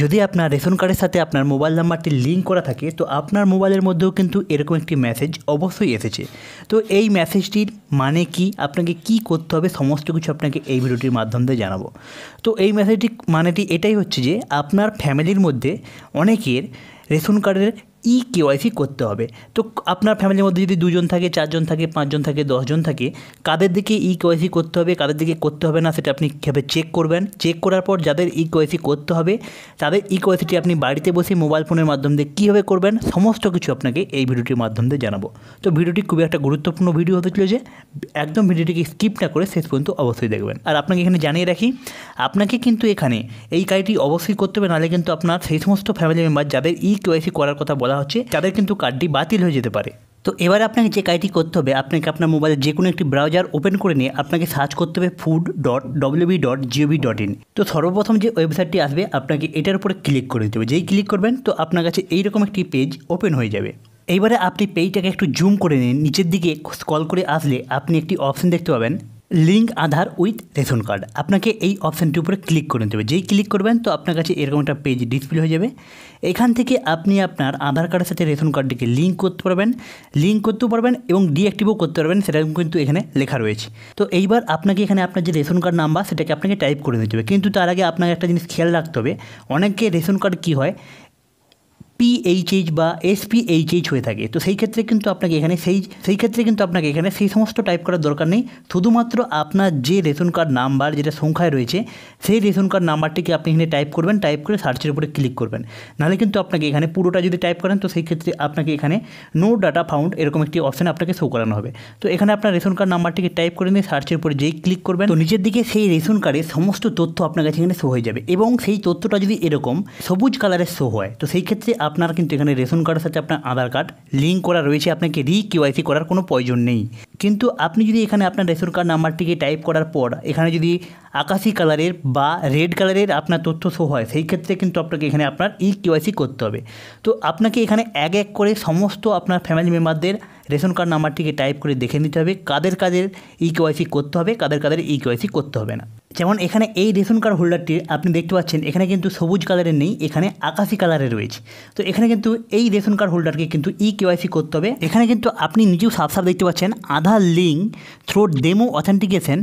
যদি আপনার রেশন কার্ডের সাথে আপনার মোবাইল নাম্বারটি লিঙ্ক করা থাকে তো আপনার মোবাইলের মধ্যেও কিন্তু এরকম একটি মেসেজ অবশ্যই এসেছে তো এই মেসেজটির মানে কি আপনাকে কি করতে হবে সমস্ত কিছু আপনাকে এই ভিডিওটির মাধ্যম দিয়ে জানাবো তো এই মেসেজটি মানেটি এটাই হচ্ছে যে আপনার ফ্যামিলির মধ্যে অনেকের রেশন কার্ডের ই কেওয়াইসি করতে হবে তো আপনার ফ্যামিলির মধ্যে যদি দুজন থাকে চারজন থাকে পাঁচজন থাকে দশজন থাকে কাদের দিকে ই কেওয়াইসি করতে হবে কাদের দিকে করতে হবে না সেটা আপনি কীভাবে চেক করবেন চেক করার পর যাদের ই কেওয়াইসি করতে হবে তাদের ই কেওয়াইসিটি আপনি বাড়িতে বসে মোবাইল ফোনের মাধ্যম দিয়ে কীভাবে করবেন সমস্ত কিছু আপনাকে এই ভিডিওটির মাধ্যম দিয়ে জানাবো তো ভিডিওটি খুবই একটা গুরুত্বপূর্ণ ভিডিও হতে চলেছে একদম ভিডিওটিকে স্কিপ না করে শেষ পর্যন্ত অবশ্যই দেখবেন আর আপনাকে এখানে জানিয়ে রাখি আপনাকে কিন্তু এখানে এই কাজটি অবশ্যই করতে হবে নাহলে কিন্তু আপনার সেই সমস্ত ফ্যামিলি মেম্বার যাদের ই কেওয়াইসি করার কথা বলা বলা হচ্ছে তাদের কিন্তু কার্ডটি বাতিল হয়ে যেতে পারে তো এবার আপনাকে যে কাজটি করতে হবে আপনাকে আপনার মোবাইলে যে কোনো একটি ব্রাউজার ওপেন করে নিয়ে আপনাকে সার্চ করতে হবে food dot WB dot GOV dot in তো সর্বপ্রথম যে ওয়েবসাইটটি আসবে আপনাকে এটার উপরে ক্লিক করে দিতে হবে যেই ক্লিক করবেন তো আপনার কাছে এইরকম একটি পেজ ওপেন হয়ে যাবে এইবারে আপনি পেজটাকে একটু জুম করে নিন নিচের দিকে স্কল করে আসলে আপনি একটি অপশন দেখতে পাবেন link Aadhaar with ration card আপনাকে এই অপশানটির উপরে ক্লিক করে নিতে হবে যেই ক্লিক করবেন তো আপনার কাছে এরকম একটা পেজ ডিসপ্লে হয়ে যাবে এখান থেকে আপনি আপনার আধার কার্ডের সাথে রেশন কার্ডটিকে লিঙ্ক করতে পারবেন লিঙ্ক করতেও পারবেন এবং ডিঅ্যাক্টিভও করতে পারবেন সেটা কিন্তু এখানে লেখা রয়েছে তো এইবার আপনাকে এখানে আপনার যে রেশন কার্ড নাম্বার সেটাকে আপনাকে টাইপ করে নিতে হবে কিন্তু তার আগে আপনাকে একটা জিনিস খেয়াল রাখতে হবে অনেকে রেশন কার্ড কী হয় পিএইচএইচ বা এসপিএইচএইচ হয়ে থাকে তো সেই ক্ষেত্রে কিন্তু আপনাকে এখানে সেই সেই ক্ষেত্রে কিন্তু আপনাকে এখানে সেই সমস্ত টাইপ করার দরকার নেই শুধুমাত্র আপনার যে রেশন কার্ড নাম্বার যেটা সংখ্যায় রয়েছে সেই রেশন কার্ড নাম্বারটিকে আপনি এখানে টাইপ করবেন টাইপ করে সার্চের উপরে ক্লিক করবেন নাহলে কিন্তু আপনাকে এখানে পুরোটা যদি টাইপ করেন তো সেই ক্ষেত্রে আপনাকে এখানে নো ডাটা ফাউন্ড এরকম একটি অপশান আপনাকে শো করানো হবে তো এখানে আপনার রেশন কার্ড নাম্বারটিকে টাইপ করে নিয়ে সার্চের উপরে যেই ক্লিক করবেন তো নিচের দিকে সেই রেশন কার্ডের সমস্ত তথ্য আপনার কাছে এখানে শো হয়ে যাবে এবং সেই তথ্যটা যদি এরকম সবুজ কালারের শো হয় তো সেই ক্ষেত্রে আপনার কিন্তু এখানে রেশন কার্ডের সাথে আপনার আধার কার্ড লিঙ্ক করা রয়েছে আপনাকে রি কেওয়াইসি করার কোনো প্রয়োজন নেই কিন্তু আপনি যদি এখানে আপনার রেশন কার্ড নাম্বারটিকে টাইপ করার পর এখানে যদি আকাশি কালারের বা রেড কালারের আপনার তথ্য শো হয় সেই ক্ষেত্রে কিন্তু আপনাকে এখানে আপনার ই কেওয়াইসি করতে হবে তো আপনাকে এখানে এক এক করে সমস্ত আপনার ফ্যামিলি মেম্বারদের রেশন কার্ড নাম্বারটিকে টাইপ করে দেখে নিতে হবে কাদের কাদের ই কেওয়াইসি করতে হবে কাদের কাদের ই কেওয়াইসি করতে হবে না যেমন এখানে এই রেশন কার্ড হোল্ডারটি আপনি দেখতে পাচ্ছেন এখানে কিন্তু সবুজ কালারের নেই এখানে আকাশি কালারে রয়েছে তো এখানে কিন্তু এই রেশন কার্ড হোল্ডারকে কিন্তু ই কেওয়াইসি করতে হবে এখানে কিন্তু আপনি নিজেও সাফ সাফ দেখতে পাচ্ছেন Aadhaar link through demo authentication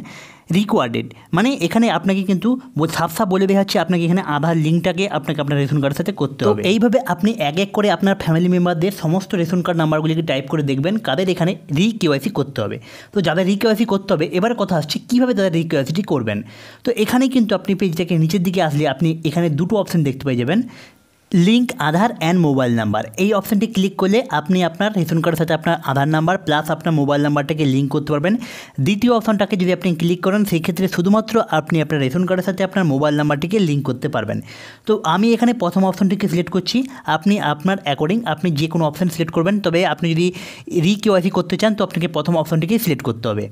required মানে এখানে আপনাকে কিন্তু সাফসা বলে দেওয়া হচ্ছে আপনাকে এখানে আধার লিঙ্কটাকে আপনাকে আপনার রেশন কার্ডের সাথে করতে হবে এইভাবে আপনি এক এক করে আপনার ফ্যামিলি মেম্বারদের সমস্ত রেশন কার্ড নাম্বারগুলিকে টাইপ করে দেখবেন কাদের এখানে রি কেওয়াইসি করতে হবে তো যাদের রি কেওয়াইসি করতে হবে এবার কথা আসছে কীভাবে তাদের রি কেওয়াইসিটি করবেন তো এখানে কিন্তু আপনি পেজটাকে নিচের দিকে আসলে আপনি এখানে দুটো অপশন দেখতে পেয়ে যাবেন link Aadhaar and mobile number এই অপশানটি ক্লিক করলে আপনি আপনার রেশন কার্ডের সাথে আপনার আধার নাম্বার প্লাস আপনার মোবাইল নাম্বারটাকে লিঙ্ক করতে পারবেন দ্বিতীয় অপশানটাকে যদি আপনি ক্লিক করেন সেই ক্ষেত্রে শুধুমাত্র আপনি আপনার রেশন কার্ডের সাথে আপনার মোবাইল নাম্বারটিকে লিঙ্ক করতে পারবেন তো আমি এখানে প্রথম অপশানটিকে সিলেক্ট করছি আপনি আপনার অ্যাকর্ডিং আপনি যে কোনো অপশান সিলেক্ট করবেন তবে আপনি যদি রি কেওয়াইসি করতে চান তো আপনাকে প্রথম অপশানটিকেই সিলেক্ট করতে হবে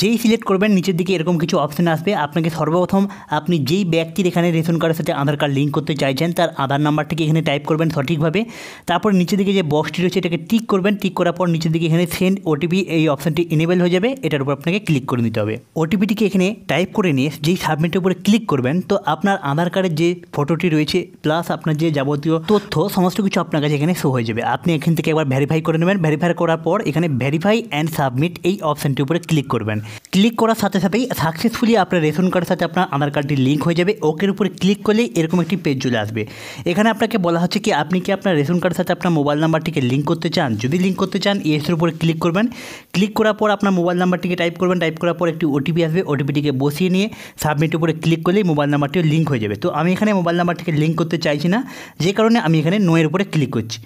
যেই সিলেক্ট করবেন নিচের দিকে এরকম কিছু অপশান আসবে আপনাকে সর্বপ্রথম আপনি যেই ব্যক্তির এখানে রেশন কার্ডের সাথে আধার কার্ড লিঙ্ক করতে চাইছেন তার আধার নাম্বারটিকে এখানে টাইপ করবেন সঠিকভাবে তারপর নিচের দিকে যে বক্সটি রয়েছে এটাকে টিক করবেন টিক করার পর নিচের দিকে এখানে সেন্ড ওটিপি এই অপশানটি এনেবেল হয়ে যাবে এটার উপর আপনাকে ক্লিক করে নিতে হবে ওটিপিটিকে এখানে টাইপ করে নিয়ে যেই সাবমিটের উপরে ক্লিক করবেন তো আপনার আধার কার্ডের যে ফটোটি রয়েছে প্লাস আপনার যে যাবতীয় তথ্য সমস্ত কিছু আপনার কাছে এখানে শো হয়ে যাবে আপনি এখান থেকে একবার ভেরিফাই করে নেবেন ভেরিফাই করার পর এখানে ভেরিফাই অ্যান্ড সাবমিট এই অপশানটির উপরে ক্লিক করবেন ক্লিক করার সাথে সাথেই সাকসেসফুলি আপনার রেশন কার্ডের সাথে আপনার আধার কার্ডটি লিঙ্ক হয়ে যাবে ওকের উপরে ক্লিক করলেই এরকম একটি পেজ চলে আসবে এখানে আপনাকে বলা হচ্ছে কি আপনি কি আপনার রেশন কার্ডের সাথে আপনার মোবাইল নাম্বারটিকে লিঙ্ক করতে চান যদি লিঙ্ক করতে চান এসের উপরে ক্লিক করবেন ক্লিক করার পর আপনার মোবাইল নাম্বারটিকে টাইপ করবেন টাইপ করার পর একটি ওটিপি আসবে ওটিপিটিকে বসিয়ে নিয়ে সাবমিট উপরে ক্লিক করলেই মোবাইল নাম্বারটিও লিঙ্ক হয়ে যাবে তো আমি এখানে মোবাইল নাম্বারটিকে লিঙ্ক করতে চাইছি না যে কারণে আমি এখানে নোয়ের উপরে ক্লিক করছি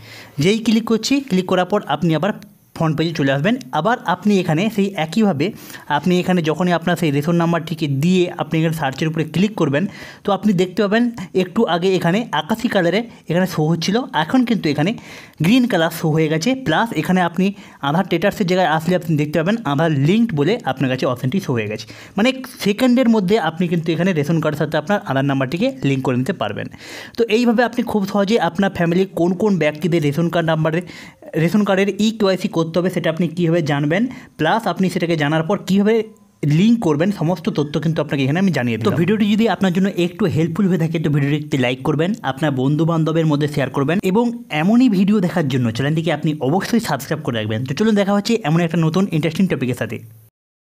যেই ক্লিক করছি ক্লিক করার পর আপনি আবার ফোন পেলি চল যাবেন আবার আপনি এখানে সেই একই ভাবে আপনি এখানে যখনই আপনার সেই ফোন নাম্বার ঠিকই দিয়ে আপনি এখানে সার্চের উপরে ক্লিক করবেন তো আপনি দেখতে পাবেন একটু আগে এখানে আকাশী কালারে এখানে শো হচ্ছিল এখন কিন্তু এখানে গ্রিন কালার শো হয়ে গেছে প্লাস এখানে আপনি আধার টেটারসের জায়গায় আসলে আপনি দেখতে পাবেন আধার লিংকড বলে আপনার কাছে অপশনটি শো হয়ে গেছে মানে সেকেন্ডের মধ্যে আপনি কিন্তু এখানে রেশন কার্ড সাথে আপনার আধার নাম্বারটিকে লিংক করে নিতে পারবেন তো এই ভাবে আপনি খুব সহজেই আপনার ফ্যামিলি কোন কোন ব্যক্তিদের রেশন কার্ড নাম্বারকে রেশন কার্ডের ই e কেওয়াইসি করতে হবে সেটা আপনি কীভাবে জানবেন প্লাস আপনি সেটাকে জানার পর কীভাবে লিঙ্ক করবেন সমস্ত তথ্য কিন্তু আপনাকে এখানে আমি জানিয়ে তো ভিডিওটি যদি আপনার জন্য একটু হেল্পফুল হয়ে থাকে তো ভিডিওটি একটি লাইক করবেন আপনার বন্ধু বান্ধবের মধ্যে শেয়ার করবেন এবং এমনই ভিডিও দেখার জন্য চ্যানেলটিকে আপনি অবশ্যই সাবস্ক্রাইব করে রাখবেন তো চলুন দেখা হচ্ছে এমন একটা নতুন ইন্টারেস্টিং টপিকের সাথে